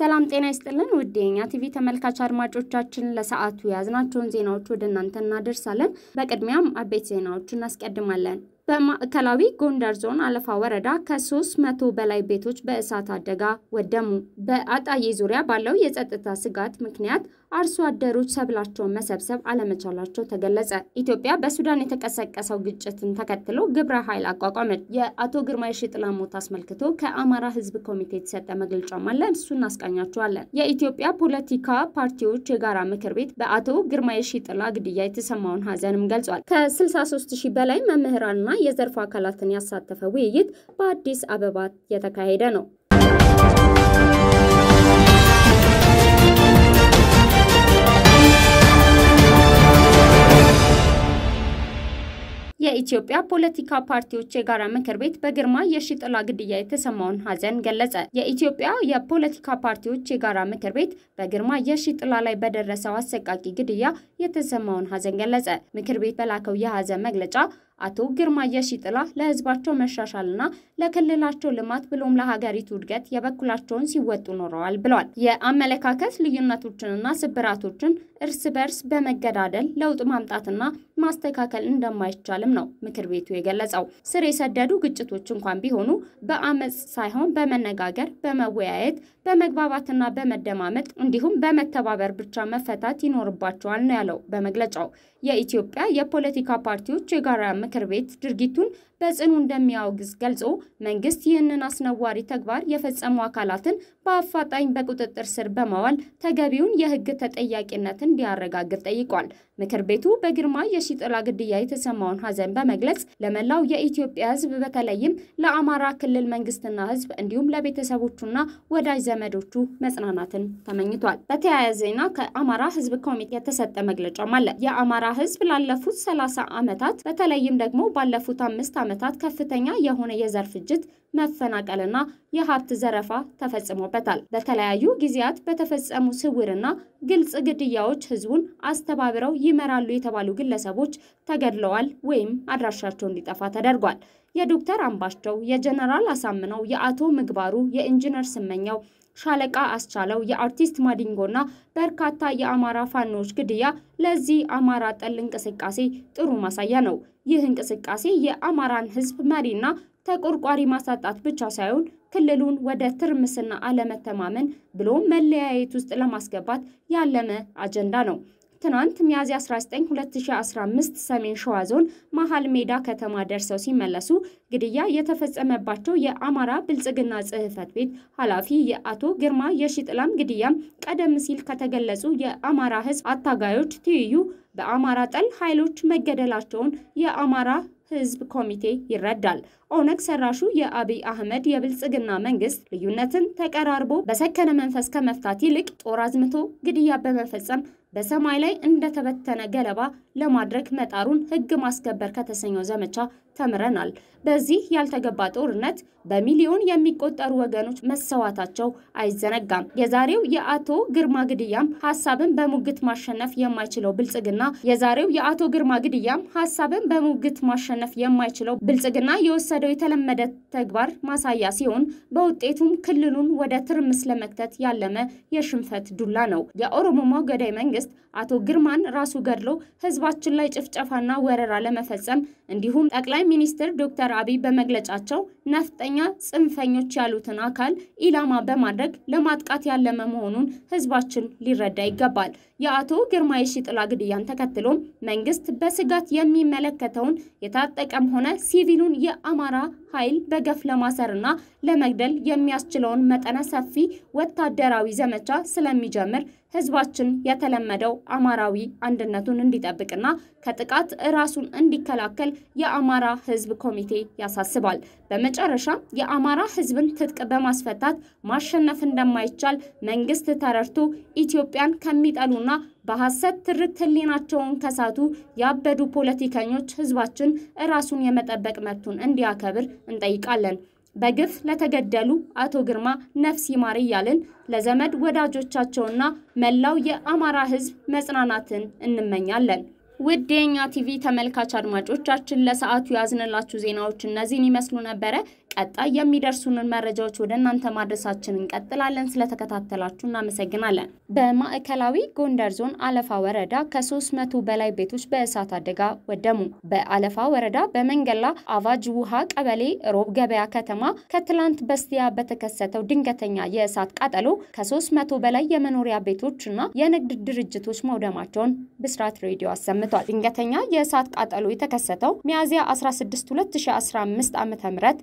ሰላም ጤና ይስጥልን ውድ የኛ ቲቪ ተመልካች አድማጮቻችን፣ ለሰዓቱ የያዝናቸውን ዜናዎች ወደ እናንተ እናደርሳለን። በቅድሚያም አበይት ዜናዎቹ እናስቀድማለን። በማዕከላዊ ጎንደር ዞን አለፋ ወረዳ ከሶስት መቶ በላይ ቤቶች በእሳት አደጋ ወደሙ። በአጣዬ ዙሪያ ባለው የጸጥታ ስጋት ምክንያት አርሶ አደሮች ሰብላቸውን መሰብሰብ አለመቻላቸው ተገለጸ። ኢትዮጵያ በሱዳን የተቀሰቀሰው ግጭትን ተከትሎ ግብረ ኃይል አቋቋመች። የአቶ ግርማ ሽጥላ ሞት አስመልክቶ ከአማራ ሕዝብ ኮሚቴ የተሰጠ መግለጫም አለ። እሱ እናስቃኛቸዋለን። የኢትዮጵያ ፖለቲካ ፓርቲዎች የጋራ ምክር ቤት በአቶ ግርማ ሽጥላ ግድያ የተሰማውን ሀዘንም ገልጿል። ከ63 ሺህ በላይ መምህራንና የዘርፉ አካላትን ያሳተፈ ውይይት በአዲስ አበባ የተካሄደ ነው። የኢትዮጵያ ፖለቲካ ፓርቲዎች የጋራ ምክር ቤት በግርማ የሺጥላ ግድያ የተሰማውን ሀዘን ገለጸ። የኢትዮጵያ የፖለቲካ ፓርቲዎች የጋራ ምክር ቤት በግርማ የሺጥላ ላይ በደረሰው አሰቃቂ ግድያ የተሰማውን ሀዘን ገለጸ። ምክር ቤት በላከው የሀዘን መግለጫ አቶ ግርማ የሺጥላ ለህዝባቸው መሻሻልና ለክልላቸው ልማት ብሎም ለሀገሪቱ እድገት የበኩላቸውን ሲወጡ ኖረዋል ብለዋል። የአመለካከት ልዩነቶችንና ስብራቶችን እርስ በርስ በመገዳደል ለውጥ ማምጣትና ማስተካከል እንደማይቻልም ነው ምክር ቤቱ የገለጸው። ስር የሰደዱ ግጭቶች እንኳን ቢሆኑ በአመፅ ሳይሆን በመነጋገር፣ በመወያየት፣ በመግባባትና በመደማመጥ እንዲሁም በመተባበር ብቻ መፈታት ይኖርባቸዋል ነው ያለው በመግለጫው። የኢትዮጵያ የፖለቲካ ፓርቲዎች የጋራ ምክር ቤት ድርጊቱን በጽኑ እንደሚያወግዝ ገልጾ መንግስት ይህንን አስነዋሪ ተግባር የፈጸሙ አካላትን በአፋጣኝ በቁጥጥር ስር በማዋል ተገቢውን የህግ ተጠያቂነት እንዲያረጋግጥ ጠይቋል። ምክር ቤቱ በግርማ የሺጥላ ግድያ የተሰማውን ሐዘን በመግለጽ ለመላው የኢትዮጵያ ሕዝብ በተለይም ለአማራ ክልል መንግስትና ሕዝብ እንዲሁም ለቤተሰቦቹና ወዳጅ ዘመዶቹ መጽናናትን ተመኝቷል። በተያያዘ ዜና ከአማራ ሕዝብ ኮሚቴ የተሰጠ መግለጫም አለ። የአማራ ሕዝብ ላለፉት ሰላሳ ዓመታት በተለይም ደግሞ ባለፉት አምስት ዓመታት ከፍተኛ የሆነ የዘር ፍጅት መፈናቀልና የሀብት ዘረፋ ተፈጽሞበታል። በተለያዩ ጊዜያት በተፈጸሙ ስውርና ግልጽ ግድያዎች ህዝቡን አስተባብረው ይመራሉ የተባሉ ግለሰቦች ተገድለዋል ወይም አድራሻቸው እንዲጠፋ ተደርጓል። የዶክተር አምባቸው፣ የጀነራል አሳምነው፣ የአቶ ምግባሩ፣ የኢንጂነር ስመኛው ሻለቃ አስቻለው የአርቲስት ማዲንጎና በርካታ የአማራ ፋኖዎች ግድያ ለዚህ አማራ ጠል እንቅስቃሴ ጥሩ ማሳያ ነው። ይህ እንቅስቃሴ የአማራን ህዝብ መሪና ተቆርቋሪ ማሳጣት ብቻ ሳይሆን ክልሉን ወደ ትርምስና አለመተማመን ብሎም መለያየት ውስጥ ለማስገባት ያለመ አጀንዳ ነው። ትናንት ሚያዝያ 19 2015 ሰሜን ሸዋ ዞን መሀል ሜዳ ከተማ ደርሰው ሲመለሱ ግድያ የተፈጸመባቸው የአማራ ብልጽግና ጽህፈት ቤት ኃላፊ የአቶ ግርማ የሺጥላም ግድያም ቀደም ሲል ከተገለጹ የአማራ ህዝብ አታጋዮች ትይዩ በአማራ ጠል ኃይሎች መገደላቸውን የአማራ ህዝብ ኮሚቴ ይረዳል። ኦነግ ሰራሹ የአብይ አህመድ የብልጽግና መንግስት ልዩነትን ተቀራርቦ በሰከነ መንፈስ ከመፍታት ይልቅ ጦር አዝምቶ ግድያ በመፈጸም በሰማይ ላይ እንደተበተነ ገለባ ለማድረግ መጣሩን ህግ ማስከበር ከተሰኘው ዘመቻ ተምረናል። በዚህ ያልተገባ ጦርነት በሚሊዮን የሚቆጠሩ ወገኖች መሰዋታቸው አይዘነጋም። የዛሬው የአቶ ግርማ ግድያም ሀሳብን በሙግት ማሸነፍ የማይችለው ብልጽግና የዛሬው የአቶ ግርማ ግድያም ሀሳብን በሙግት ማሸነፍ የማይችለው ብልጽግና የወሰደው የተለመደ ተግባር ማሳያ ሲሆን በውጤቱም ክልሉን ወደ ትርምስ ለመክተት ያለመ የሽንፈት ዱላ ነው። የኦሮሞማው ገዳይ መንግስት አቶ ግርማን ራሱ ገድሎ ህዝባችን ላይ ጭፍጨፋና ወረራ ለመፈጸም እንዲሁም ጠቅላይ ሚኒስትር ዶክተር አብይ በመግለጫቸው ነፍጠኛ ጽንፈኞች ያሉትን አካል ኢላማ በማድረግ ለማጥቃት ያለመ መሆኑን ህዝባችን ሊረዳ ይገባል። የአቶ ግርማ የሺጥላ ግድያን ተከትሎም መንግስት በስጋት የሚመለከተውን የታጠቀም ሆነ ሲቪሉን የአማራ ኃይል በገፍ ለማሰርና ለመግደል የሚያስችለውን መጠነ ሰፊ ወታደራዊ ዘመቻ ስለሚጀምር ህዝባችን የተለመደው አማራዊ አንድነቱን እንዲጠብቅና ከጥቃት ራሱን እንዲከላከል የአማራ ህዝብ ኮሚቴ ያሳስባል። በመጨረሻ የአማራ ህዝብን ትጥቅ በማስፈታት ማሸነፍ እንደማይቻል መንግስት ተረድቶ ኢትዮጵያን ከሚጠሉና በሐሰት ትርት ህሊናቸውን ከሳቱ ያበዱ ፖለቲከኞች ህዝባችን እራሱን የመጠበቅ መብቱን እንዲያከብር እንጠይቃለን። በግፍ ለተገደሉ አቶ ግርማ ነፍስ ይማር እያልን ለዘመድ ወዳጆቻቸውና መላው የአማራ ህዝብ መጽናናትን እንመኛለን። ውድ ቲቪ ተመልካች አድማጮቻችን ለሰዓቱ ያዝንላችሁ ዜናዎች እነዚህን ይመስሉ ነበረ። ቀጣይ የሚደርሱንን መረጃዎች ወደ እናንተ ማድረሳችን እንቀጥላለን። ስለተከታተላችሁ እናመሰግናለን። በማዕከላዊ ጎንደር ዞን አለፋ ወረዳ ከ300 በላይ ቤቶች በእሳት አደጋ ወደሙ። በአለፋ ወረዳ በመንገላ አቫጅ ውሃ ቀበሌ ሮብ ገበያ ከተማ ከትላንት በስቲያ በተከሰተው ድንገተኛ የእሳት ቃጠሎ ከ300 በላይ የመኖሪያ ቤቶችና የንግድ ድርጅቶች መውደማቸውን ብስራት ሬዲዮ አሰምቷል። ድንገተኛ የእሳት ቃጠሎ የተከሰተው ሚያዝያ 16 2015 ዓ.ም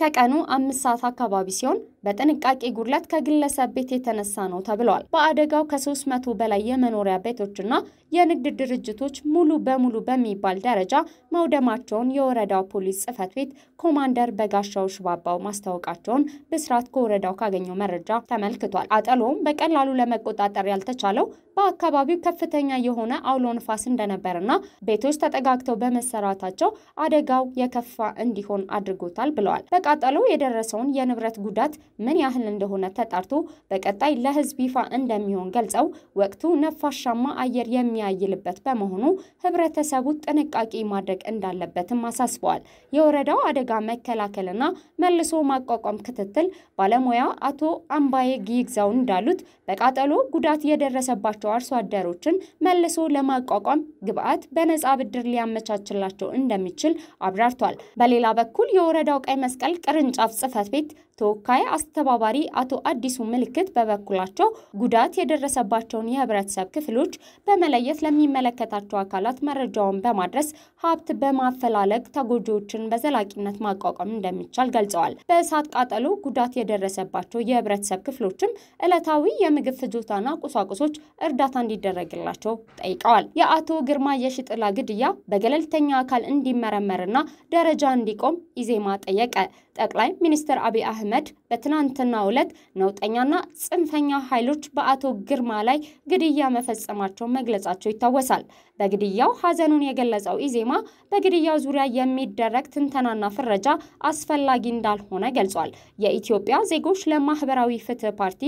ከቀኑ አምስት ሰዓት አካባቢ ሲሆን በጥንቃቄ ጉድለት ከግለሰብ ቤት የተነሳ ነው ተብለዋል። በአደጋው ከ300 በላይ የመኖሪያ ቤቶችና የንግድ ድርጅቶች ሙሉ በሙሉ በሚባል ደረጃ መውደማቸውን የወረዳው ፖሊስ ጽህፈት ቤት ኮማንደር በጋሻው ሽባባው ማስታወቃቸውን ብስራት ከወረዳው ካገኘው መረጃ ተመልክቷል። አጠሎም በቀላሉ ለመቆጣጠር ያልተቻለው በአካባቢው ከፍተኛ የሆነ አውሎ ንፋስ እንደነበርና ቤቶች ተጠጋግተው በመሰራታቸው አደጋው የከፋ እንዲሆን አድርጎታል ብለዋል። በቃጠሎ የደረሰውን የንብረት ጉዳት ምን ያህል እንደሆነ ተጣርቶ በቀጣይ ለህዝብ ይፋ እንደሚሆን ገልጸው ወቅቱ ነፋሻማ አየር የሚያይልበት በመሆኑ ህብረተሰቡ ጥንቃቄ ማድረግ እንዳለበትም አሳስበዋል። የወረዳው አደጋ መከላከልና መልሶ ማቋቋም ክትትል ባለሙያ አቶ አምባዬ ጊግዛው እንዳሉት በቃጠሎ ጉዳት የደረሰባቸው አርሶ አደሮችን መልሶ ለማቋቋም ግብአት በነፃ ብድር ሊያመቻችላቸው እንደሚችል አብራርቷል። በሌላ በኩል የወረዳው ቀይ መስቀል ቅርንጫፍ ጽህፈት ቤት ተወካይ አስተባባሪ አቶ አዲሱ ምልክት በበኩላቸው ጉዳት የደረሰባቸውን የህብረተሰብ ክፍሎች በመለየት ለሚመለከታቸው አካላት መረጃውን በማድረስ ሀብት በማፈላለግ ተጎጂዎችን በዘላቂነት ማቋቋም እንደሚቻል ገልጸዋል። በእሳት ቃጠሎ ጉዳት የደረሰባቸው የህብረተሰብ ክፍሎችም ዕለታዊ የምግብ ፍጆታና ቁሳቁሶች እርዳታ እንዲደረግላቸው ጠይቀዋል። የአቶ ግርማ የሽጥላ ግድያ በገለልተኛ አካል እንዲመረመርና ደረጃ እንዲቆም ኢዜማ ጠየቀ። ጠቅላይ ሚኒስትር አብይ አህመድ Ahmed በትናንትና ዕለት ነውጠኛና ጽንፈኛ ኃይሎች በአቶ ግርማ ላይ ግድያ መፈጸማቸው መግለጻቸው ይታወሳል። በግድያው ሐዘኑን የገለጸው ኢዜማ በግድያው ዙሪያ የሚደረግ ትንተናና ፍረጃ አስፈላጊ እንዳልሆነ ገልጿል። የኢትዮጵያ ዜጎች ለማህበራዊ ፍትህ ፓርቲ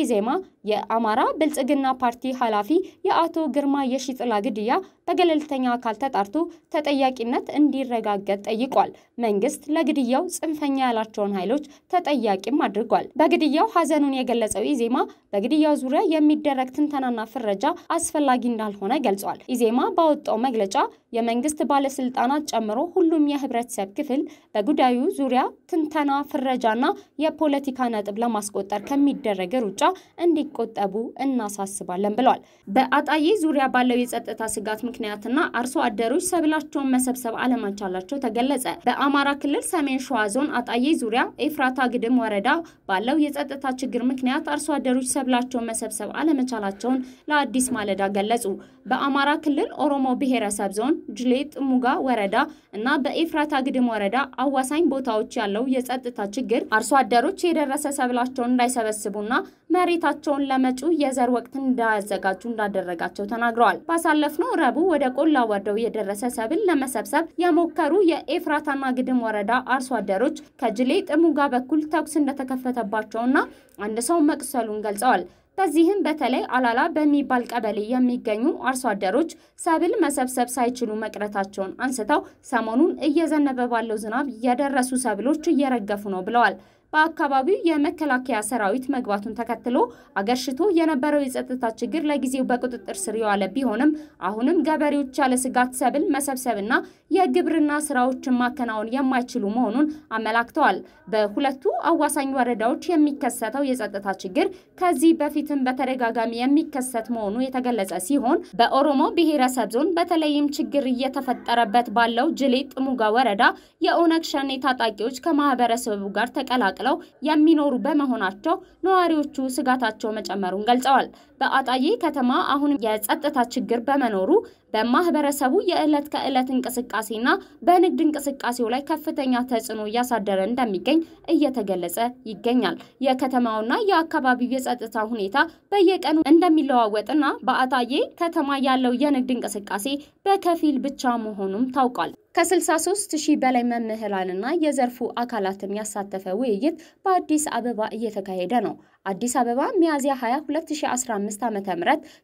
ኢዜማ የአማራ ብልጽግና ፓርቲ ኃላፊ የአቶ ግርማ የሺጥላ ግድያ በገለልተኛ አካል ተጣርቶ ተጠያቂነት እንዲረጋገጥ ጠይቋል። መንግስት ለግድያው ጽንፈኛ ያላቸውን ኃይሎች ተጠያቂ ተጠያቂም አድርጓል። በግድያው ሀዘኑን የገለጸው ኢዜማ በግድያው ዙሪያ የሚደረግ ትንተናና ፍረጃ አስፈላጊ እንዳልሆነ ገልጿል። ኢዜማ ባወጣው መግለጫ የመንግስት ባለስልጣናት ጨምሮ ሁሉም የህብረተሰብ ክፍል በጉዳዩ ዙሪያ ትንተና፣ ፍረጃና የፖለቲካ ነጥብ ለማስቆጠር ከሚደረግ ሩጫ እንዲቆጠቡ እናሳስባለን ብሏል። በአጣዬ ዙሪያ ባለው የጸጥታ ስጋት ምክንያትና አርሶ አደሮች ሰብላቸውን መሰብሰብ አለመቻላቸው ተገለጸ። በአማራ ክልል ሰሜን ሸዋ ዞን አጣዬ ዙሪያ ኤፍራታ ግድም ወረ ወረዳ ባለው የጸጥታ ችግር ምክንያት አርሶ አደሮች ሰብላቸውን መሰብሰብ አለመቻላቸውን ለአዲስ ማለዳ ገለጹ። በአማራ ክልል ኦሮሞ ብሔረሰብ ዞን ጅሌ ጥሙጋ ወረዳ እና በኤፍራት ግድም ወረዳ አዋሳኝ ቦታዎች ያለው የጸጥታ ችግር አርሶ አደሮች የደረሰ ሰብላቸውን እንዳይሰበስቡና መሬታቸውን ለመጪው የዘር ወቅት እንዳያዘጋጁ እንዳደረጋቸው ተናግረዋል። ባሳለፍነው ረቡዕ ወደ ቆላ ወርደው የደረሰ ሰብል ለመሰብሰብ የሞከሩ የኤፍራታና ግድም ወረዳ አርሶ አደሮች ከጅሌ ጥሙጋ በኩል ተኩስ እንደተከፈተባቸውና አንድ ሰው መቁሰሉን ገልጸዋል። በዚህም በተለይ አላላ በሚባል ቀበሌ የሚገኙ አርሶ አደሮች ሰብል መሰብሰብ ሳይችሉ መቅረታቸውን አንስተው ሰሞኑን እየዘነበ ባለው ዝናብ የደረሱ ሰብሎች እየረገፉ ነው ብለዋል። በአካባቢው የመከላከያ ሰራዊት መግባቱን ተከትሎ አገርሽቶ የነበረው የጸጥታ ችግር ለጊዜው በቁጥጥር ስር የዋለ ቢሆንም አሁንም ገበሬዎች ያለ ስጋት ሰብል መሰብሰብና የግብርና ስራዎችን ማከናወን የማይችሉ መሆኑን አመላክተዋል። በሁለቱ አዋሳኝ ወረዳዎች የሚከሰተው የጸጥታ ችግር ከዚህ በፊትም በተደጋጋሚ የሚከሰት መሆኑ የተገለጸ ሲሆን በኦሮሞ ብሔረሰብ ዞን በተለይም ችግር እየተፈጠረበት ባለው ጅሌ ጥሙጋ ወረዳ የኦነግ ሸኔ ታጣቂዎች ከማህበረሰቡ ጋር ተቀላቀ ተፈናቅለው የሚኖሩ በመሆናቸው ነዋሪዎቹ ስጋታቸው መጨመሩን ገልጸዋል። በአጣዬ ከተማ አሁን የጸጥታ ችግር በመኖሩ በማህበረሰቡ የዕለት ከዕለት እንቅስቃሴና በንግድ እንቅስቃሴው ላይ ከፍተኛ ተጽዕኖ እያሳደረ እንደሚገኝ እየተገለጸ ይገኛል። የከተማውና የአካባቢው የጸጥታ ሁኔታ በየቀኑ እንደሚለዋወጥና በአጣዬ ከተማ ያለው የንግድ እንቅስቃሴ በከፊል ብቻ መሆኑም ታውቋል። ከ63 ሺህ በላይ መምህራንና የዘርፉ አካላትን ያሳተፈ ውይይት በአዲስ አበባ እየተካሄደ ነው። አዲስ አበባ ሚያዝያ 20 2015 ዓ.ም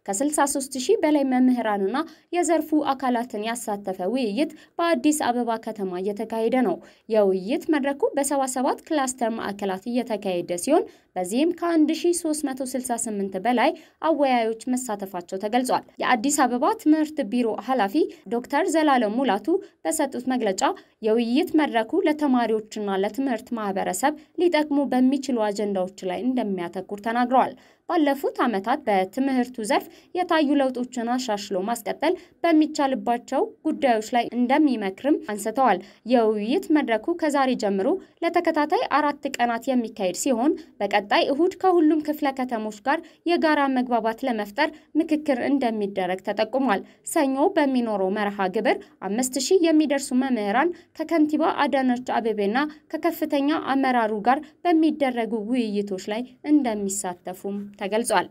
ከ 63000 በላይ መምህራንና የዘርፉ አካላትን ያሳተፈ ውይይት በአዲስ አበባ ከተማ እየተካሄደ ነው። የውይይት መድረኩ በ77 ክላስተር ማዕከላት እየተካሄደ ሲሆን በዚህም ከ1368 በላይ አወያዮች መሳተፋቸው ተገልጿል። የአዲስ አበባ ትምህርት ቢሮ ኃላፊ ዶክተር ዘላለም ሙላቱ በሰጡት መግለጫ የውይይት መድረኩ ለተማሪዎችና ለትምህርት ማህበረሰብ ሊጠቅሙ በሚችሉ አጀንዳዎች ላይ እንደሚያ ተኩር ተናግረዋል። ባለፉት ዓመታት በትምህርቱ ዘርፍ የታዩ ለውጦችን አሻሽሎ ማስቀጠል በሚቻልባቸው ጉዳዮች ላይ እንደሚመክርም አንስተዋል። የውይይት መድረኩ ከዛሬ ጀምሮ ለተከታታይ አራት ቀናት የሚካሄድ ሲሆን በቀጣይ እሁድ ከሁሉም ክፍለ ከተሞች ጋር የጋራ መግባባት ለመፍጠር ምክክር እንደሚደረግ ተጠቁሟል። ሰኞ በሚኖረው መርሃ ግብር አምስት ሺህ የሚደርሱ መምህራን ከከንቲባ አዳነች አቤቤና ከከፍተኛ አመራሩ ጋር በሚደረጉ ውይይቶች ላይ እንደሚሳተፉም ተገልጿል።